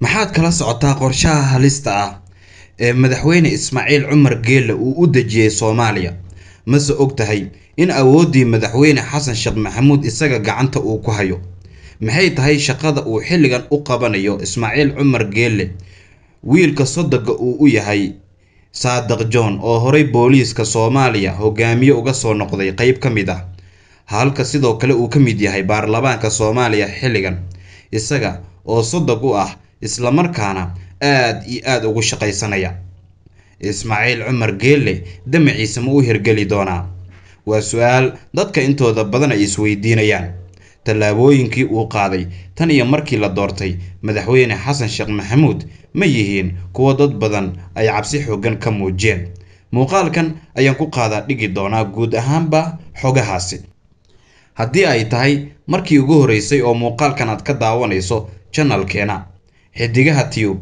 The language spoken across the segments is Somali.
maxaad kala socotaa qorshaha halista ah ee madaxweyne ismaaciil cumar geelle uu u dejiyey soomaaliya mase og tahay in awooddii madaxweyne xasan sheekh maxamuud isaga gacanta uu ku hayo maxay tahay shaqada uu xilligan u qabanayo ismaaciil cumar geelle wiilka sodoga uu u yahay saadiq john oo horay booliiska soomaaliya hogaamiye uga soo noqday qeyb ka mid ah halka sidoo kale uu ka mid yahay baarlamaanka soomaaliya xilligan isaga oo sodog u ah islamarkaana aad iyo aad ugu shaqaysanaya ismaaciil cumar geelle damaciisa ma u hirgeli doonaa waa su-aal dadka intooda badan ay isweydiinayaan tallaabooyinkii uu qaaday tan iyo markii la doortay madaxweyne xasan sheekh maxamuud ma yihiin kuwo dad badan ay cabsi xooggan ka muujiyeen muuqaalkan ayaan ku qaadaa dhigi doonaa guud ahaanba xogahaasi haddii ay tahay markii ugu horreysay oo muuqaalkan aad ka daawanayso janalkeena xidigaha tiyub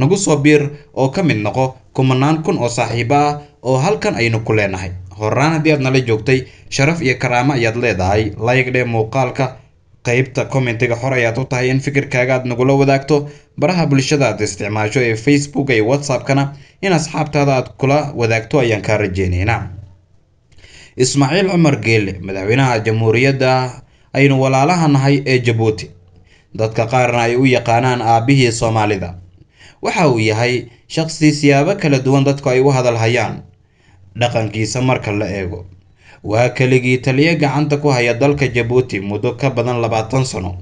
nagu soo biir oo ka mid noqo kumanaan kun oo saaxiibo ah oo halkan aynu ku leenahay horaan haddii aad nala joogtay sharaf iyo karaamo ayaad leedahay layigdhe muuqaalka qaybta commentiga xor ayaad u tahay in fikirkaaga aad nagula wadaagto baraha bulshada aad isticmaasho ee facebook iyo whatsappkana in asxaabtaada aad kula wadaagto ayaan kaa rajeyneynaa ismaaciil cumar geelle madaxweynaha jamhuuriyadda aynu walaalaha nahay ee jabuuti dadka qaarna ay u yaqaanaan aabbihii soomaalida waxa uu yahay shaqsi siyaabo kala duwan dadku ay u hadalhayaan dhaqankiisa marka la eego waa keligii taliyo gacanta ku haya dalka jabuuti muddo ka badan labaatan sano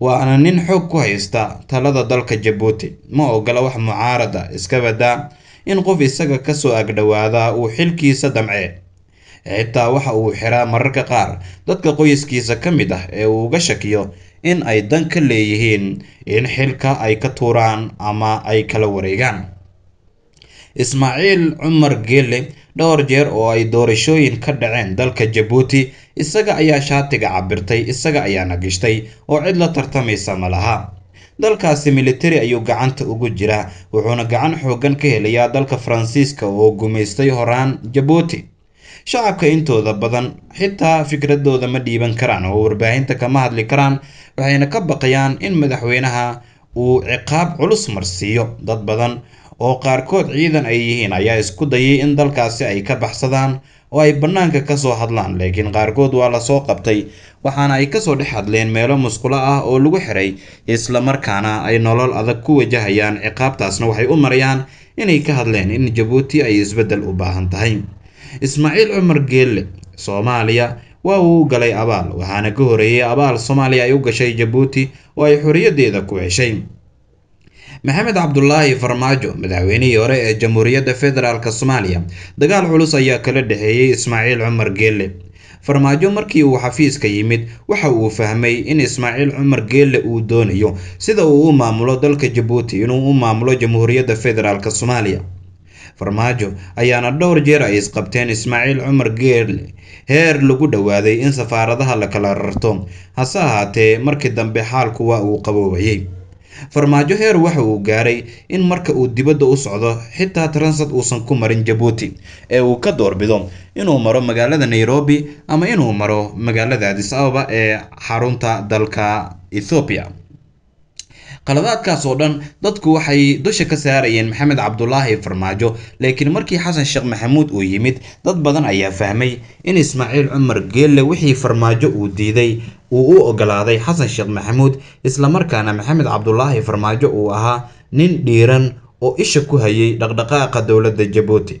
waana nin xoog ku haysta talada dalka jabuuti ma ogola wax mucaarada iska badda in qof isaga ka soo agdhowaada uu xilkiisa damcee xitaa waxa uu xiraa mararka qaar dadka qoyskiisa ka mid ah ee uu uga shakiyo in ay dan ka leeyihiin in xilka ay ka tuuraan ama ay kala wareegaan ismaaciil cumar geele dhowr jeer oo ay doorashooyin ka dhaceen dalka jabuuti isaga ayaa shaatiga cabirtay isaga ayaana gishtay oo cid la tartamaysa ma laha dalkaasi militari ayuu gacanta ugu jiraa wuxuuna gacan xoogan ka helayaa dalka faransiiska oo gumaystay horaan jabuuti shacabka intooda badan xitaa fikradooda ma dhiiban karaan oo warbaahinta kama hadli karaan waxayna ka baqayaan in madaxweynaha uu ciqaab culus marsiiyo dad badan oo qaarkood ciidan ay yihiin ayaa isku dayay in dalkaasi ay ka baxsadaan oo ay bannaanka ka soo hadlaan laakiin qaarkood waa lasoo qabtay waxaana ay kasoo dhex hadleen meelo musqulo ah oo lagu xiray isla markaana ay nolol adag ku wajahayaan ciqaabtaasna waxay u marayaan inay ka hadleen in jabuuti ay isbeddel u baahan tahay ismaaciil cumar geelle soomaaliya waa uu galay abaal waxaana ka horeeyay abaal soomaaliya ay u gashay jabuuti oo ay xorriyaddeeda ku heshay maxamed cabdulaahi farmaajo madaxweynihii hore ee jamhuuriyadda federaalk soomaaliya dagaal culus ayaa kala dhexeeyey ismaaciil cumar geelle farmaajo markii uu xafiiska yimid waxa uu fahmay in ismaaciil cumar geelle uu doonayo sida uu u maamulo dalka jabuuti inuu u maamulo jamhuuriyadda federaalk soomaaliya farmaajo ayaana dhowr jeer ay isqabteen ismaaciil cumar geerle heer lagu dhowaaday in safaaradaha la kala rarto hase ahaatee markii dambe xaalku waa uu qaboobaciyey farmaajo heer waxa uu gaaray in marka uu dibadda u socdo xitaa taransad uusan ku marin jabuuti ee uu ka doorbido inuu maro magaalada nairobi ama inuu maro magaalada adis ababa ee xarunta dalka ethoobiya qaladaadkaas oo dhan dadku waxay dusha ka saarayeen maxamed cabdulaahi farmaajo laakiin markii xasan sheekh maxamuud uu yimid dad badan ayaa fahmay in ismaaciil cumar geelle wixii farmaajo uu diiday uu u ogolaaday xasan sheekh maxamuud islamarkaana maxamed cabdulaahi farmaajo uu ahaa nin dhiiran oo isha ku hayay dhaqdhaqaaqa dowladda jabuuti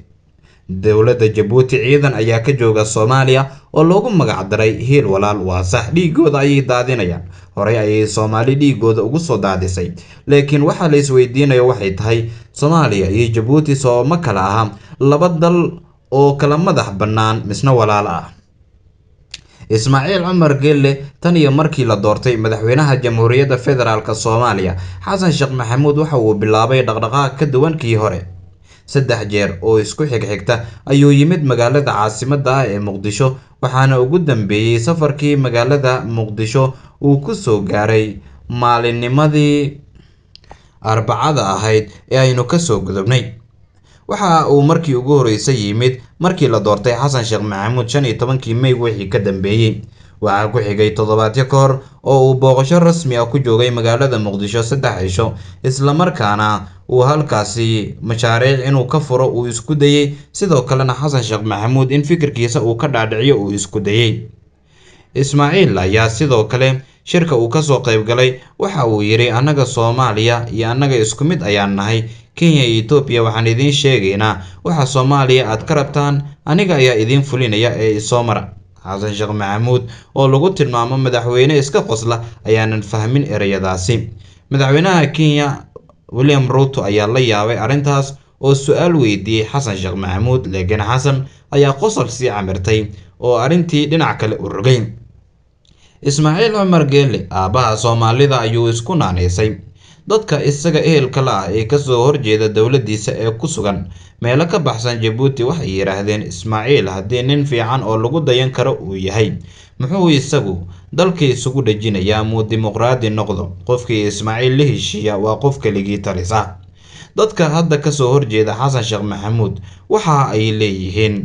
dowladda jabuuti ciidan ayaa ka jooga soomaaliya oo loogu magacdaray hiil walaal waasax dhiiggooda ayay daadinayaan horey ayay soomaali dhiigooda ugu soo daadisay laakiin waxaa la isweydiinayo waxay tahay soomaaliya iyo jabuuti soo ma kala aha laba dal oo kala madax bannaan misna walaal ah ismaaciil cumar gelle tan iyo markii la doortay madaxweynaha jamhuuriyadda federaalk soomaaliya xasan sheekh maxamuud waxa uu bilaabay dhaqdhaqaaq ka duwan kii hore saddex jeer oo isku xigxigta ayuu yimid magaalada caasimadda ah ee muqdisho waxaana ugu dambeeyey safarkii magaalada muqdisho uu ku soo gaaray maalinnimadii arbacada ahayd ee aynu ka soo gudubnay waxa uu markii ugu horreysay yimid markii la doortay xasan sheekh maxamuud shan iyo tobankii may wixii ka dambeeyey waxaa ku xigay toddobaadyo ka hor oo uu booqasho rasmi ah ku joogay magaalada muqdisho saddex cisho islamarkaana uu halkaasi mashaariic inuu ka furo uu isku dayey sidoo kalena xasan sheekh maxamuud in fikirkiisa uu ka dhaadhiciyo uu isku dayey ismaaciil ayaa sidoo kale shirka uu ka kasoo qaybgalay waxa uu yidhi annaga soomaaliya iyo annaga isku mid ayaan nahay kenya iyo etoobiya waxaan idiin sheegaynaa waxa soomaaliya aad ka rabtaan aniga ayaa idiin fulinaya ee isoo mara xasan sheekh maxamuud oo lagu tilmaamo madaxweyne iska qosla ayaanan fahmin ereyadaasi madaxweynaha kenya william ruuto ayaa la yaabay arrintaas oo su-aal weydiiyey xasan sheekh maxamuud laakiin xasan ayaa qosol sii camirtay oo arrintii dhinac kale u rogay ismaaciil cumar geele aabbaha soomaalida ayuu isku naanaysay dadka isaga ehelka la ah ee kasoo horjeeda dowladiisa ee ku sugan meelo ka baxsan jabuuti waxay yidhaahdeen ismaaciil haddii nin fiican oo lagu dayan karo uu yahay muxuu isagu dalkii isugu dhejinayaa muu dimuqraadi noqdo qofkii ismaaciil la heshiiya waa qof keligii talisa dadka hadda kasoo horjeeda xasan sheekh maxamuud waxa ay leeyihiin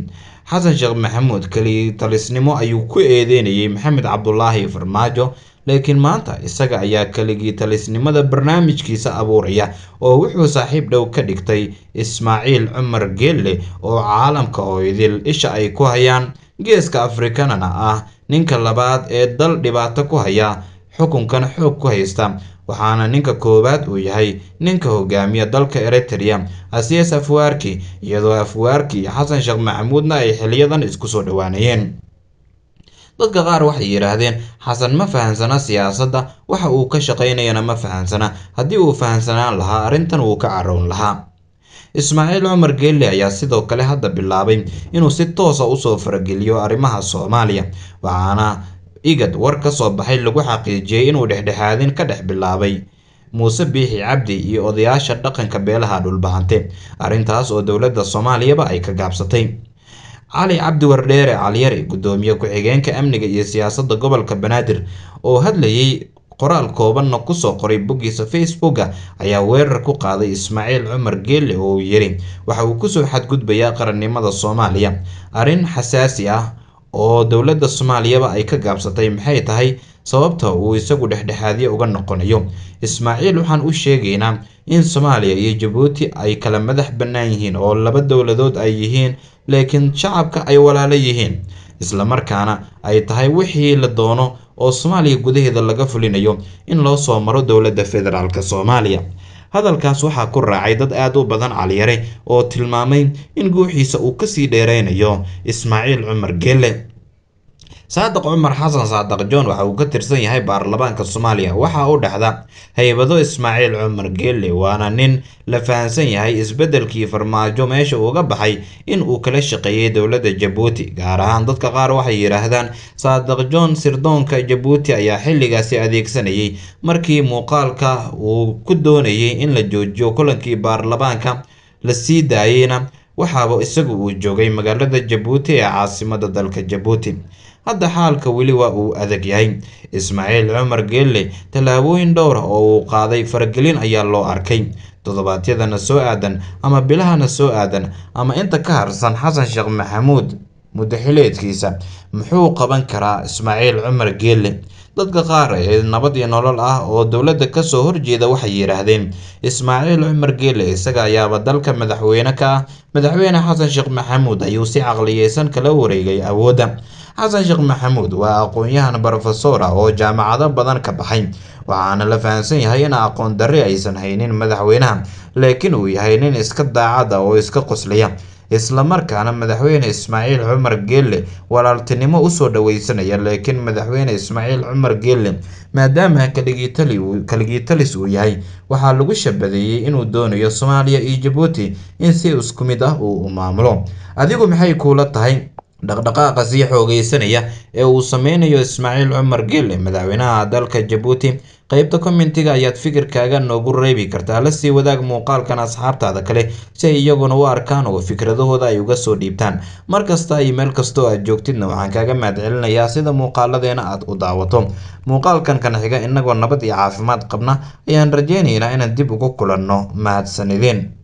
xasan sheekh maxamuud keli talisnimo ayuu ku eedeynayay maxamed cabdulaahi farmaajo laakiin maanta isaga ayaa keligii talisnimada barnaamijkiisa abuuraya oo wuxuu saaxiib dhow ka dhigtay ismaaciil cumar geelle oo caalamka oo idil isha ay ku hayaan geeska afrikanana ah ninka labaad ee dal dhibaato ku haya xukunkan xoog ku haysta waxaana ninka koowaad uu yahay ninka hogaamiya dalka eritrea asiis afwaarki iyadoo afwaarki iyo xasan sheekh maxamuudna ay xiliyadan isku soo dhowaanayeen dadka qaar waxay yidhaahdeen xasan ma fahansana siyaasadda waxa uu ka shaqaynayana ma fahansana haddii uu fahansanaan lahaa arrintan wuu ka carown lahaa ismaaciil cumar geelle ayaa sidoo kale hadda bilaabay inuu si toosa ah usoo farageliyo arrimaha soomaaliya waxaana igad war ka soo baxay lagu xaqiijiyey inuu dhexdhexaadin ka dhex bilaabay muuse biixi cabdi iyo odayaasha dhaqanka beelaha dhulbahante arrintaas oo dowladda soomaaliyaba ay ka gaabsatay cali cabdi wardheere caliyari guddoomiye ku-xigeenka amniga iyo siyaasadda gobolka banaadir oo hadlayay qoraal koobanna kusoo qoray boggiisa facebooka ayaa weerar ku qaaday ismaaciil cumar geelle oo uu yiri waxa uu kusoo xadgudbayaa qarannimada soomaaliya arrin xasaasi ah oo dowladda soomaaliyaba ay ka gaabsatay maxay tahay sababta uu isagu dhexdhexaadyo uga noqonayo ismaaciil waxaan u sheegaynaa in soomaaliya iyo jabuuti ay kala madax bannaan yihiin oo laba dowladood ay yihiin laakiin shacabka ay walaalo yihiin isla markaana ay tahay wixii la doono oo soomaaliya gudaheeda laga fulinayo in loo soo maro dowladda federaalk soomaaliya hadalkaas waxaa ku raacay dad aad u badan calyare oo tilmaamay in guuxiisa uu kasii dheeraynayo ismaaciil cumar geele saadiq cumar xasan saadiq john waxa uu ka tirsan yahay baarlamaanka soomaaliya waxa u dhexda haybado ismaaciil cumar geelle waana nin la fahansan yahay isbeddelkii farmaajo meesha uuga baxay in uu kala shaqeeyey dowladda jabuuti gaar ahaan dadka qaar waxay yidhaahdaan saadiq john sirdoonka jabuuti ayaa xilligaasi adeegsanayay markii muuqaalka uu ku doonayay in la joojiyo kulankii baarlamaanka la sii daayeyna waxaaba isagu uu joogay magaalada jabuuti ee caasimada dalka jabuuti hadda xaalka weli waa uu adag yahay ismaaciil cumar geelle tallaabooyin dhowr ah oo uu qaaday faragelin ayaa loo arkay toddobaadyadana soo aadan ama bilahana soo aadan ama inta ka harsan xasan sheekh maxamuud muddo muxuu qaban karaa ismaaciil cumar geelle dadka qaar ee nabad iyo nolol ah oo dowladda kasoo horjeeda waxay yidhaahdeen ismaaciil cumar geelle isaga ayaaba dalka madaxweyne ka ah madaxweyne xasan sheekh maxamuud ayuu si caqliyeysan kala wareegay awoodda xasan sheekh maxamuud waa aqoon-yahan brofesor oo jaamacado badan ka baxay waxaana la fahamsan yahay in aqoon darri aysan haynin madaxweynaha laakiin uu yahay nin iska daacad ah oo iska qoslaya islamarkaana madaxweyne ismaaciil cumar geelle walaaltinimo usoo dhaweysanaya laakiin madaxweyne ismaaciil cumar geelle maadaama kaligiitalis uu yahay waxaa lagu shabadeeyey inuu doonayo soomaaliya iyo jabuuti in si isku mid ah uu maamulo adigu maxay kuula tahay dhaqdhaqaaqa sii xoogaysanaya ee uu sameynayo ismaaciil cumar gille madaxweynaha dalka jabuuti qaybta commentiga ayaad fikirkaaga noogu reebi kartaa lasii wadaag muuqaalkan asxaabtaada kale si ay iyaguna u arkaan oo fikradahooda ay uga soo dhiibtaan mar kasta iyo meel kastoo aad joogtidna waxaan kaaga mahadcelinayaa sida muuqaaladeena aad u daawato muuqaalkan kan xiga inagoo nabad iyo caafimaad qabna ayaan rajaynaynaa inaan dib ugu kulanno mahadsanideen